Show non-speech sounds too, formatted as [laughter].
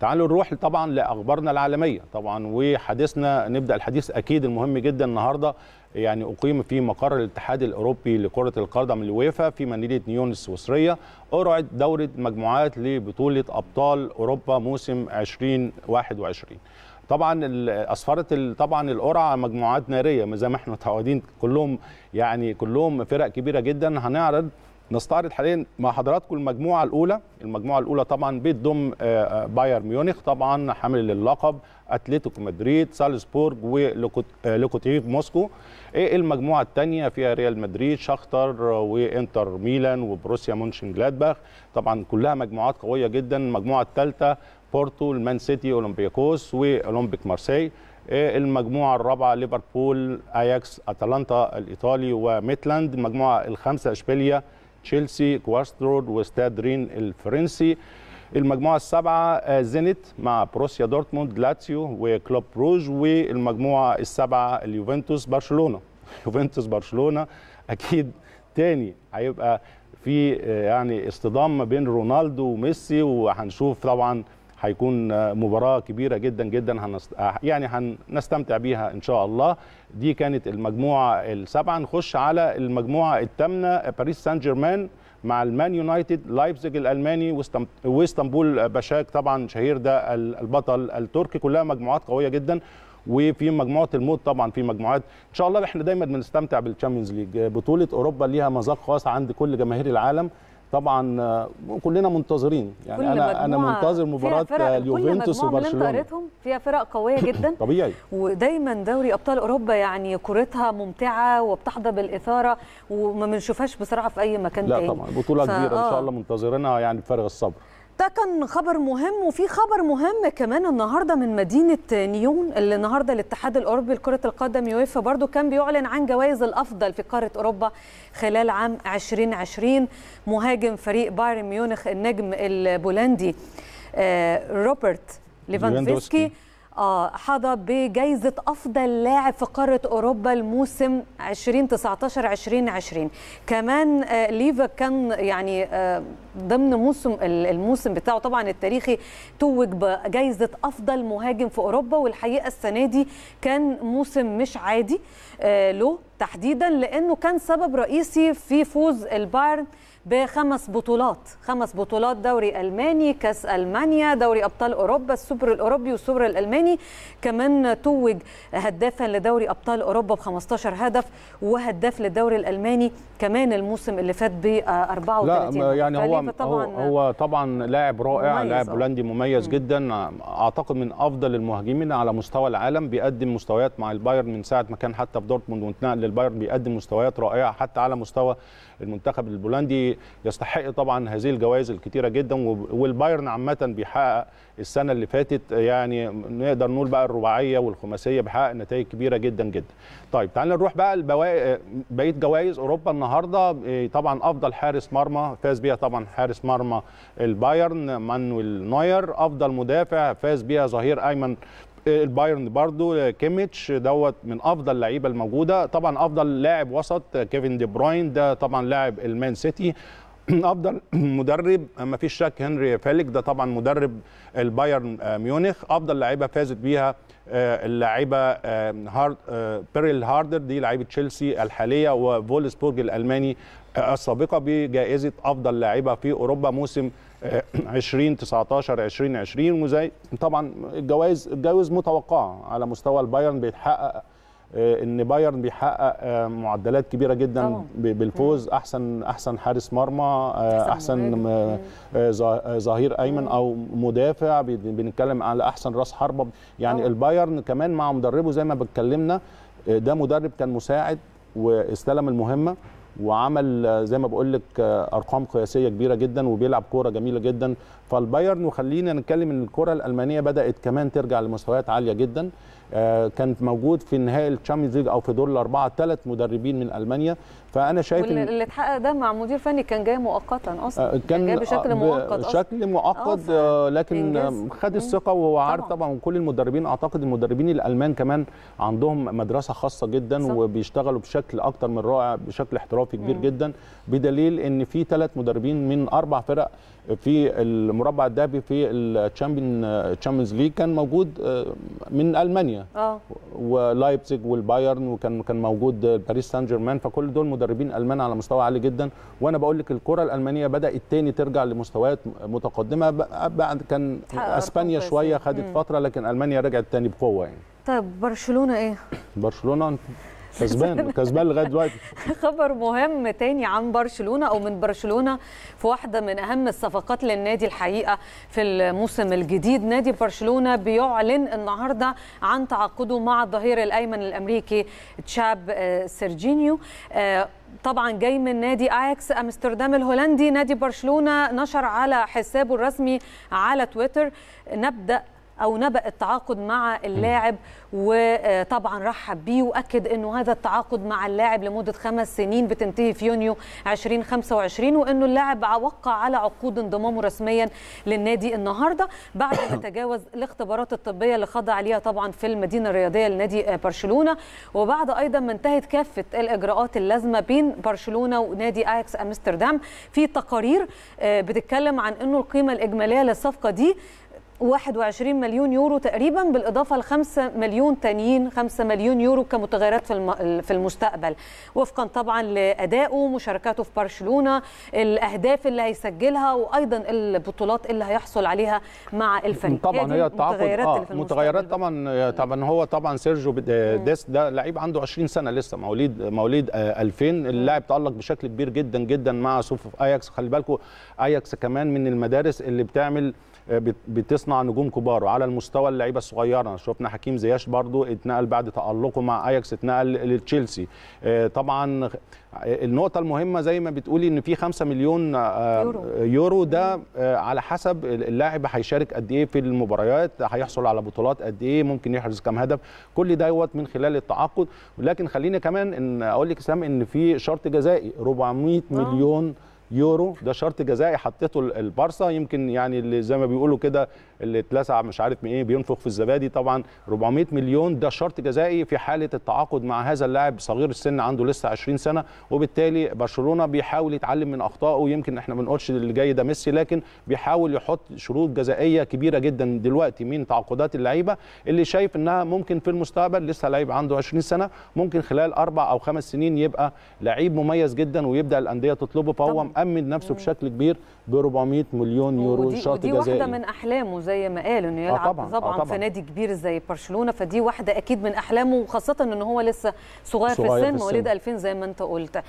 تعالوا نروح طبعا لاخبارنا العالميه طبعا وحديثنا نبدا الحديث اكيد المهم جدا النهارده يعني اقيم في مقر الاتحاد الاوروبي لكره القدم الويفا في مدينه نيون السويسريه قرعه دوره مجموعات لبطوله ابطال اوروبا موسم 2021 طبعا اسفرت طبعا القرعه مجموعات ناريه زي ما احنا متعودين كلهم يعني كلهم فرق كبيره جدا هنعرض نستعرض حاليا مع حضراتكم المجموعه الاولى المجموعه الاولى طبعا بتضم آه، آه، بايرن ميونخ طبعا حامل اللقب اتلتيكو مدريد سالزبورج ولوكوتيف آه، موسكو إيه المجموعه الثانيه فيها ريال مدريد شختر وانتر ميلان وبروسيا مونشن جلادباخ طبعا كلها مجموعات قويه جدا المجموعه الثالثه بورتو المان سيتي اولمبياكوس واولمبيك مارسي إيه المجموعة الرابعة ليفربول أياكس أتلانتا الإيطالي وميتلاند المجموعة الخامسة إشبيليا تشيلسي كواسترود واستاد رين الفرنسي المجموعة السبعة آه، زينت مع بروسيا دورتموند لاتسيو وكلوب روج والمجموعة السبعة اليوفنتوس برشلونة [laughs] يوفنتوس برشلونة أكيد تاني هيبقى في آه، يعني اصطدام ما بين رونالدو وميسي وهنشوف طبعا هيكون مباراه كبيره جدا جدا هنست... يعني هنستمتع بيها ان شاء الله دي كانت المجموعه السابعة نخش على المجموعه الثامنه باريس سان جيرمان مع المان يونايتد لايبزيج الالماني واسطنبول باشاك طبعا شهير ده البطل التركي كلها مجموعات قويه جدا وفي مجموعه الموت طبعا في مجموعات ان شاء الله احنا دايما بنستمتع بالتشامبيونز ليج بطوله اوروبا ليها مذاق خاص عند كل جماهير العالم طبعا كلنا منتظرين يعني كل انا انا منتظر مباراه اليوفنتوس وبرشلونه فيها فرق قويه [laughs] جدا طبيعي ودايما دوري ابطال اوروبا يعني كورتها ممتعه وبتحظى بالاثاره وما بنشوفهاش بصراحه في اي مكان لا تاني لا طبعا بطوله ف... كبيره ان شاء آه. الله منتظرينها يعني بفارغ الصبر ده كان خبر مهم وفي خبر مهم كمان النهارده من مدينه نيون اللي النهارده الاتحاد الاوروبي لكره القدم يويفا برضو كان بيعلن عن جوائز الافضل في قاره اوروبا خلال عام 2020 مهاجم فريق بايرن ميونخ النجم البولندي آه، روبرت ليفاندوفسكي حظى بجائزة أفضل لاعب في قارة أوروبا الموسم 2019-2020 كمان آه، ليفا كان يعني آه، ضمن موسم الموسم بتاعه طبعا التاريخي توج بجائزة أفضل مهاجم في أوروبا والحقيقة السنة دي كان موسم مش عادي آه، له تحديدا لأنه كان سبب رئيسي في فوز البايرن بخمس بطولات خمس بطولات دوري ألماني كأس ألمانيا دوري أبطال أوروبا السوبر الأوروبي والسوبر الألماني كمان توج هدافا لدوري أبطال أوروبا ب 15 هدف وهداف للدوري الألماني كمان الموسم اللي فات ب 34 لا يعني هو هو, هو طبعا لاعب رائع لاعب آه. هولندي مميز م. جدا أعتقد من أفضل المهاجمين على مستوى العالم بيقدم مستويات مع البايرن من ساعة ما كان حتى في دورتموند وانتقل للبايرن بيقدم مستويات رائعة حتى على مستوى المنتخب البولندي يستحق طبعا هذه الجوائز الكتيره جدا والبايرن عامه بيحقق السنه اللي فاتت يعني نقدر نقول بقى الرباعيه والخماسيه بيحقق نتائج كبيره جدا جدا. طيب تعالى نروح بقى بقيه جوائز اوروبا النهارده إيه، طبعا افضل حارس مرمى فاز بيها طبعا حارس مرمى البايرن مانويل نوير افضل مدافع فاز بيها ظهير ايمن البايرن برضو كيميتش دوت من افضل اللعيبه الموجوده طبعا افضل لاعب وسط كيفن دي بروين ده طبعا لاعب المان سيتي [clears throat] افضل مدرب ما فيش شك هنري فالك ده طبعا مدرب البايرن آه، ميونخ افضل لعيبه فازت بيها آه، اللعيبه آه، هارد بيريل هاردر دي لعيبه تشيلسي الحاليه وفولسبورج الالماني السابقه بجائزه افضل لاعيبه في اوروبا موسم 2019 2020 وزي طبعا الجوائز الجوائز متوقعه على مستوى البايرن بيتحقق آه، ان بايرن بيحقق آه، معدلات كبيره جدا بالفوز احسن احسن حارس مرمى آه، احسن ظهير ايمن او مدافع بنتكلم على احسن راس حربه يعني البايرن كمان مع مدربه زي ما بتكلمنا ده مدرب كان مساعد واستلم المهمه وعمل زي ما بقول لك ارقام قياسيه كبيره جدا وبيلعب كوره جميله جدا فالبايرن وخلينا نتكلم ان الكره الالمانيه بدات كمان ترجع لمستويات عاليه جدا آه، كان موجود في نهائي الشامبيونز ليج او في دور الاربعه ثلاث مدربين من المانيا فانا شايف ان اللي اتحقق ده مع مدير فني كان جاي مؤقتا اصلا كان, آه، يعني كان جاي بشكل آه، مؤقت اصلا بشكل مؤقت لكن إنجاز. خد الثقه وهو عارف طبعا, كل المدربين اعتقد المدربين الالمان كمان عندهم مدرسه خاصه جدا صح. وبيشتغلوا بشكل اكتر من رائع بشكل احترافي كبير جدا بدليل ان في ثلاث مدربين من اربع فرق في المربع الذهبي في الشامبيونز ليج كان موجود من المانيا اه ولايبزيج والبايرن وكان كان موجود باريس سان جيرمان فكل دول مدربين المان على مستوى عالي جدا وانا بقول لك الكره الالمانيه بدات تاني ترجع لمستويات متقدمه بعد كان اسبانيا شويه خدت فتره لكن المانيا رجعت تاني بقوه يعني طيب برشلونه ايه برشلونه كسبان [laughs] كسبان لغايه دلوقتي خبر مهم تاني عن برشلونه او من برشلونه في واحده من اهم الصفقات للنادي الحقيقه في الموسم الجديد نادي برشلونه بيعلن النهارده عن تعاقده مع الظهير الايمن الامريكي تشاب آه، سيرجينيو آه، طبعا جاي من نادي اياكس امستردام الهولندي نادي برشلونه نشر على حسابه الرسمي على تويتر نبدا او نبأ التعاقد مع اللاعب وطبعا رحب بيه واكد انه هذا التعاقد مع اللاعب لمده خمس سنين بتنتهي في يونيو 2025 وانه اللاعب وقع على عقود انضمامه رسميا للنادي النهارده بعد ما [coughs] تجاوز الاختبارات الطبيه اللي خضع عليها طبعا في المدينه الرياضيه لنادي برشلونه وبعد ايضا ما انتهت كافه الاجراءات اللازمه بين برشلونه ونادي اياكس امستردام في تقارير آه، بتتكلم عن انه القيمه الاجماليه للصفقه دي 21 مليون يورو تقريبا بالإضافة ل 5 مليون تانيين 5 مليون يورو كمتغيرات في في المستقبل وفقا طبعا لأدائه مشاركاته في برشلونة الأهداف اللي هيسجلها وأيضا البطولات اللي هيحصل عليها مع الفريق طبعا هي التعاقد آه متغيرات طبعا طبعا هو طبعا سيرجيو ديس ده لعيب عنده 20 سنة لسه مواليد مواليد 2000 آه، اللاعب تألق بشكل كبير جدا جدا مع صفوف أياكس خلي بالكم أياكس كمان من المدارس اللي بتعمل آه، بتصنع تصنع نجوم كبار وعلى المستوى اللعيبه الصغيره شفنا حكيم زياش برضو اتنقل بعد تالقه مع اياكس اتنقل لتشيلسي آه، طبعا النقطة المهمة زي ما بتقولي إن في 5 مليون آه، يورو, ده آه، على حسب اللاعب هيشارك قد إيه في المباريات هيحصل على بطولات قد إيه ممكن يحرز كم هدف كل دوت من خلال التعاقد ولكن خليني كمان إن أقول لك إسلام إن في شرط جزائي 400 مليون آه. يورو ده شرط جزائي حطيته البارسا يمكن يعني اللي زي ما بيقولوا كده اللي اتلسع مش عارف من ايه بينفخ في الزبادي طبعا 400 مليون ده شرط جزائي في حاله التعاقد مع هذا اللاعب صغير السن عنده لسه 20 سنه وبالتالي برشلونه بيحاول يتعلم من اخطائه يمكن احنا ما بنقولش اللي جاي ده ميسي لكن بيحاول يحط شروط جزائيه كبيره جدا دلوقتي من تعاقدات اللعيبه اللي شايف انها ممكن في المستقبل لسه لعيب عنده 20 سنه ممكن خلال اربع او خمس سنين يبقى لعيب مميز جدا ويبدا الانديه تطلبه فهو مأمن نفسه بشكل كبير ب 400 مليون يورو شرط جزائي ودي واحده من احلامه زي ما قال انه يلعب آه طبعا, آه طبعا في نادي كبير زي برشلونه فدي واحده اكيد من احلامه وخاصه ان هو لسه صغير, صغير في السن مواليد 2000 زي ما انت قلت